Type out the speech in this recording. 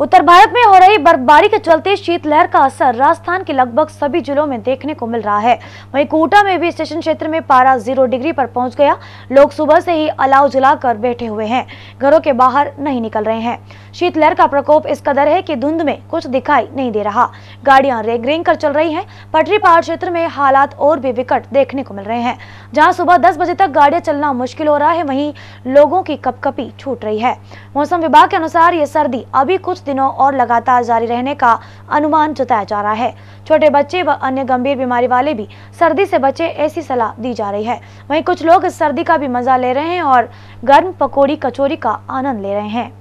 उत्तर भारत में हो रही बर्फबारी के चलते शीतलहर का असर राजस्थान के लगभग सभी जिलों में देखने को मिल रहा है वहीं कोटा में भी स्टेशन क्षेत्र में पारा जीरो डिग्री पर पहुंच गया लोग सुबह से ही अलाव जलाकर बैठे हुए हैं घरों के बाहर नहीं निकल रहे हैं शीतलहर का प्रकोप इस कदर है कि धुंध में कुछ दिखाई नहीं दे रहा गाड़ियां रेग रेंग कर चल रही है पटरी पहाड़ क्षेत्र में हालात और भी विकट देखने को मिल रहे हैं जहाँ सुबह दस बजे तक गाड़ियां चलना मुश्किल हो रहा है वही लोगों की कपकपी छूट रही है मौसम विभाग के अनुसार ये सर्दी अभी कुछ दिनों और लगातार जारी रहने का अनुमान जताया जा रहा है छोटे बच्चे व अन्य गंभीर बीमारी वाले भी सर्दी से बचे ऐसी सलाह दी जा रही है वहीं कुछ लोग इस सर्दी का भी मजा ले रहे हैं और गर्म पकौड़ी कचौरी का आनंद ले रहे हैं